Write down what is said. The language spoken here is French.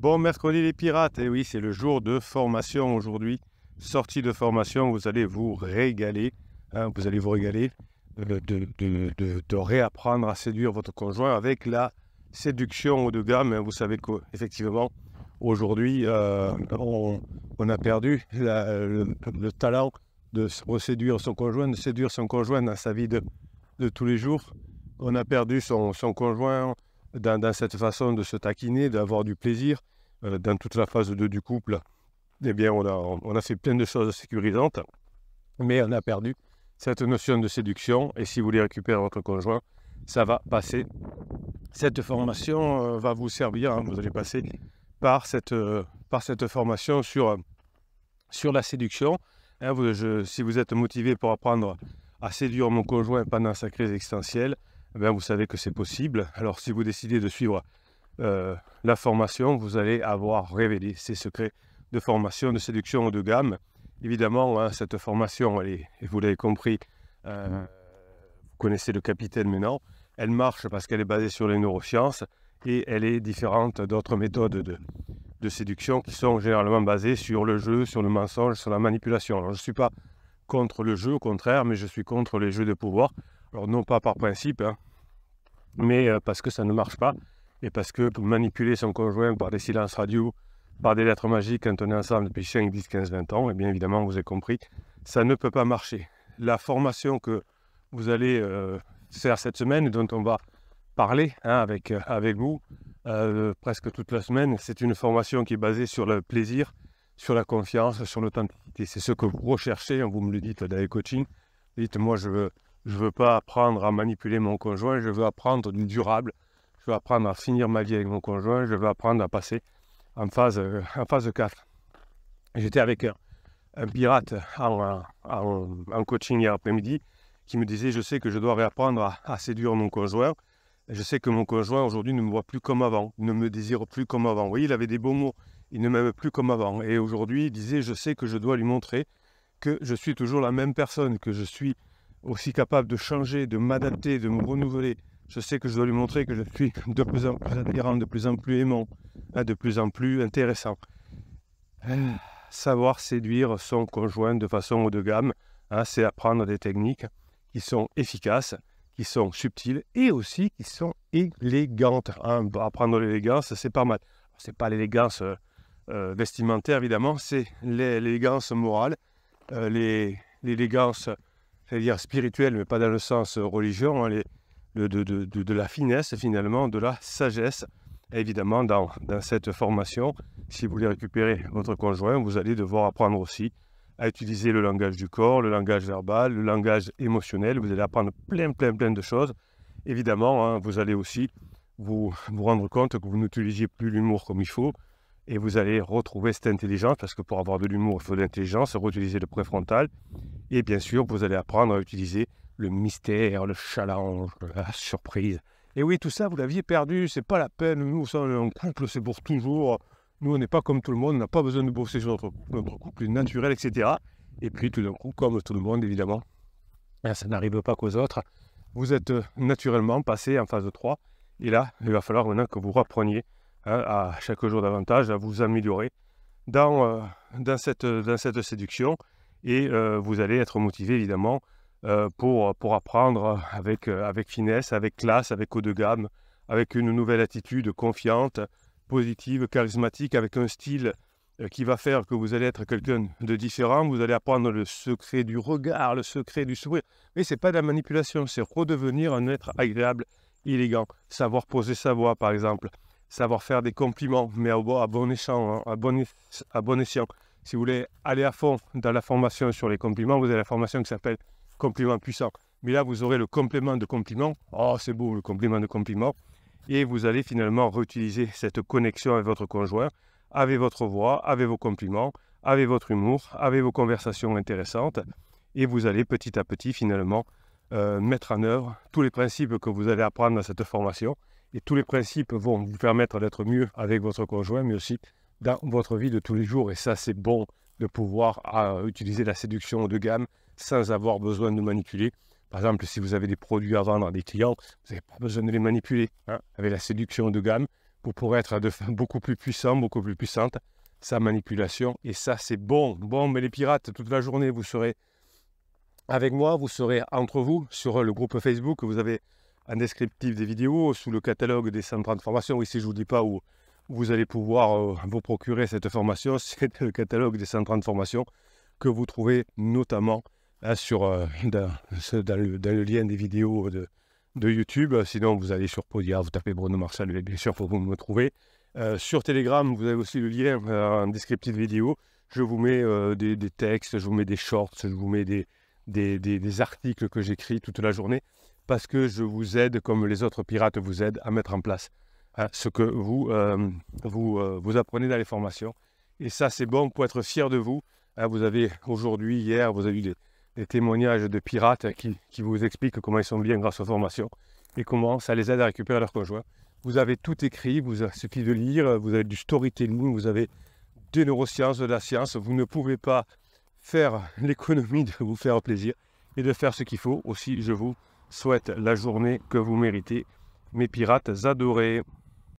Bon mercredi les pirates, et oui c'est le jour de formation aujourd'hui, sortie de formation, vous allez vous régaler, hein, vous allez vous régaler euh, de, réapprendre à séduire votre conjoint avec la séduction haut de gamme. Vous savez qu'effectivement aujourd'hui euh, on, a perdu le, talent de séduire son conjoint, de séduire son conjoint dans sa vie de, tous les jours. On a perdu son conjoint dans, cette façon de se taquiner, d'avoir du plaisir euh, dans toute la phase 2 du couple, eh bien, on a, fait plein de choses sécurisantes, mais on a perdu cette notion de séduction. Et si vous voulez récupérer votre conjoint, ça va passer. Cette formation euh, va vous servir. Hein, vous allez passer par cette, euh, formation sur, la séduction. Hein, si vous êtes motivé pour apprendre à séduire mon conjoint pendant sa crise existentielle, eh ben, vous savez que c'est possible. Alors si vous décidez de suivre euh, la formation, vous allez avoir révélé ces secrets de formation, de séduction ou de gamme. Évidemment, hein, cette formation, vous l'avez compris, euh, mmh. vous connaissez le capitaine maintenant, elle marche parce qu'elle est basée sur les neurosciences et elle est différente d'autres méthodes de, de séduction qui sont généralement basées sur le jeu, sur le mensonge, sur la manipulation. Alors, je ne suis pas contre le jeu, au contraire, mais je suis contre les jeux de pouvoir alors non pas par principe, hein, mais euh, parce que ça ne marche pas et parce que manipuler son conjoint par des silences radio, par des lettres magiques quand on est ensemble depuis 5, 10, 15, 20 ans, et eh bien évidemment, vous avez compris, ça ne peut pas marcher. La formation que vous allez euh, faire cette semaine dont on va parler hein, avec, euh, avec vous presque toute la semaine, c'est une formation qui est basée sur le plaisir, sur la confiance, sur l'authenticité. C'est ce que vous recherchez, hein, vous me le dites dans les coachings. Dites, moi, je veux je ne veux pas apprendre à manipuler mon conjoint, je veux apprendre du durable. Je veux apprendre à finir ma vie avec mon conjoint, je veux apprendre à passer en phase, euh, en phase 4. J'étais avec un, pirate en, coaching hier après-midi qui me disait Je sais que je dois réapprendre à, à séduire mon conjoint. Je sais que mon conjoint aujourd'hui ne me voit plus comme avant, ne me désire plus comme avant. Oui, il avait des beaux mots, il ne m'aime plus comme avant. Et aujourd'hui, il disait Je sais que je dois lui montrer que je suis toujours la même personne, que je suis aussi capable de changer, de m'adapter, de me renouveler. Je sais que je dois lui montrer que je suis de plus en plus adhérent, de plus en plus aimant, hein, de plus en plus intéressant. Hein, savoir séduire son conjoint de façon haut de gamme, hein, c'est apprendre des techniques qui sont efficaces, qui sont subtiles et aussi qui sont élégantes. Bah, apprendre l'élégance, c'est pas mal. C'est pas l'élégance euh, euh, vestimentaire évidemment, c'est l'élégance morale, euh, l'élégance cest à dire spirituel, mais pas dans le sens euh, religieux, hein, de, la finesse finalement, de la sagesse. évidemment, dans, cette formation, si vous voulez récupérer votre conjoint, vous allez devoir apprendre aussi à utiliser le langage du corps, le langage verbal, le langage émotionnel. Vous allez apprendre plein, plein, plein de choses. Évidemment, hein, vous allez aussi vous, vous rendre compte que vous n'utilisez plus l'humour comme il faut, et vous allez retrouver cette intelligence, parce que pour avoir de l'humour, il faut de l'intelligence, réutiliser le préfrontal. Et bien sûr, vous allez apprendre à utiliser le mystère, le challenge, la surprise. Et oui, tout ça, vous l'aviez perdu, c'est pas la peine. Nous, on en couple, c'est pour toujours. Nous, on n'est pas comme tout le monde, on n'a pas besoin de bosser sur notre, notre couple naturel, etc. Et puis, tout d'un coup, comme tout le monde, évidemment, eh, ça n'arrive pas qu'aux autres. Vous êtes euh, naturellement passé en phase 3. Et là, il va falloir maintenant que vous repreniez hein, à chaque jour davantage, à vous améliorer dans euh, cette séduction et euh, vous allez être motivé évidemment euh, pour, pour apprendre avec, euh, avec finesse, avec classe, avec haut de gamme, avec une nouvelle attitude confiante, positive, charismatique, avec un style qui va faire que vous allez être quelqu'un de différent, vous allez apprendre le secret du regard, le secret du sourire. Mais ce n'est pas de la manipulation, c'est redevenir un être agréable, élégant, savoir poser sa voix par exemple, savoir faire des compliments, mais à bon, à hein, à bon escient, si vous voulez aller à fond dans la formation sur les compliments, vous avez la formation qui s'appelle Compliments puissants. Mais là, vous aurez le complément de compliment. Oh, c'est beau le complément de compliment. Et vous allez finalement réutiliser cette connexion avec votre conjoint, avec votre voix, avec vos compliments, avec votre humour, avec vos conversations intéressantes. Et vous allez petit à petit finalement euh, mettre en œuvre tous les principes que vous allez apprendre dans cette formation. Et tous les principes vont vous permettre d'être mieux avec votre conjoint, mais aussi dans votre vie de tous les jours. Et ça, c'est bon de pouvoir euh, utiliser la séduction de gamme sans avoir besoin de manipuler. Par exemple, si vous avez des produits à vendre à des clients, vous n'avez pas besoin de les manipuler. Hein. Avec la séduction de gamme, vous pourrez être de fin beaucoup plus puissant, beaucoup plus puissante sa manipulation. Et ça, c'est bon. Bon, mais les pirates, toute la journée, vous serez avec moi, vous serez entre vous sur le groupe Facebook. Vous avez un descriptif des vidéos sous le catalogue des 130 formations. Ici, je ne vous dis pas où vous allez pouvoir euh, vous procurer cette formation, c'est le catalogue des 130 formations que vous trouvez notamment hein, sur, euh, dans, le, lien des vidéos de, YouTube. Sinon, vous allez sur Podia, vous tapez Bruno Marsal, bien sûr, pour vous me trouver. Euh, sur Telegram, vous avez aussi le lien en descriptif vidéo. Je vous mets des, textes, je vous mets des shorts, je vous mets des articles que j'écris toute la journée parce que je vous aide, comme les autres pirates vous aident, à mettre en place ce que vous, euh, euh, vous, apprenez dans les formations. Et ça, c'est bon pour être fier de vous. Hein, vous avez aujourd'hui, hier, vous avez eu des, témoignages de pirates qui, vous expliquent comment ils sont bien grâce aux formations et comment ça les aide à récupérer leur conjoint. Vous avez tout écrit, vous suffit de lire, vous avez du storytelling, vous avez des neurosciences, de la science. Vous ne pouvez pas faire l'économie de vous faire plaisir et de faire ce qu'il faut. Aussi, je vous souhaite la journée que vous méritez. Mes pirates adorés.